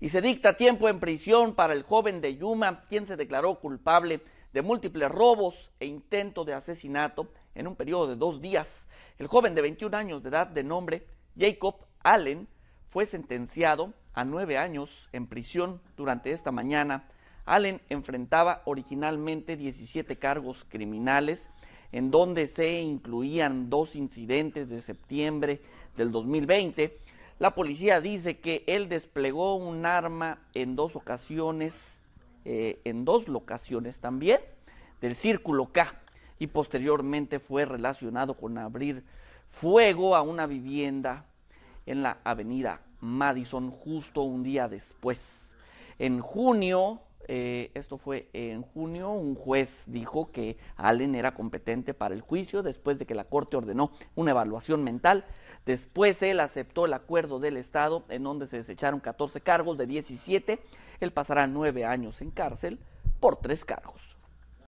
y se dicta tiempo en prisión para el joven de Yuma, quien se declaró culpable de múltiples robos e intento de asesinato en un periodo de dos días. El joven de 21 años de edad de nombre Jacob Allen fue sentenciado a nueve años en prisión durante esta mañana. Allen enfrentaba originalmente 17 cargos criminales, en donde se incluían dos incidentes de septiembre del 2020 la policía dice que él desplegó un arma en dos ocasiones, eh, en dos locaciones también, del círculo K, y posteriormente fue relacionado con abrir fuego a una vivienda en la avenida Madison justo un día después. En junio eh, esto fue en junio, un juez dijo que Allen era competente para el juicio después de que la Corte ordenó una evaluación mental. Después él aceptó el acuerdo del Estado en donde se desecharon 14 cargos de 17. Él pasará nueve años en cárcel por tres cargos.